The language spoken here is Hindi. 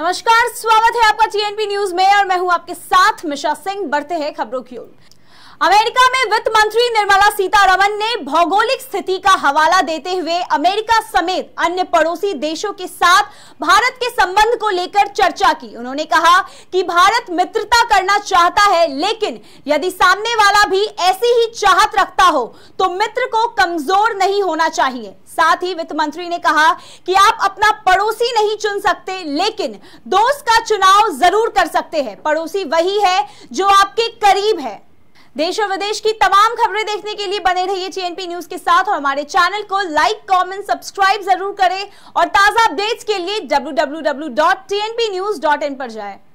नमस्कार स्वागत है आपका टीएनपी न्यूज में और मैं हूं आपके साथ मिशा सिंह बढ़ते हैं खबरों की ओर अमेरिका में वित्त मंत्री निर्मला सीतारमन ने भौगोलिक स्थिति का हवाला देते हुए अमेरिका समेत अन्य पड़ोसी देशों के साथ भारत के संबंध को लेकर चर्चा की उन्होंने कहा कि भारत मित्रता करना चाहता है लेकिन यदि सामने वाला भी ऐसी ही चाहत रखता हो तो मित्र को कमजोर नहीं होना चाहिए साथ ही वित्त मंत्री ने कहा कि आप अपना पड़ोसी नहीं चुन सकते लेकिन दोस्त का चुनाव जरूर कर सकते हैं पड़ोसी वही है जो आपके करीब है देश और विदेश की तमाम खबरें देखने के लिए बने रहिए टीएनपी न्यूज के साथ और हमारे चैनल को लाइक कमेंट सब्सक्राइब जरूर करें और ताजा अपडेट्स के लिए डब्ल्यू पर जाएं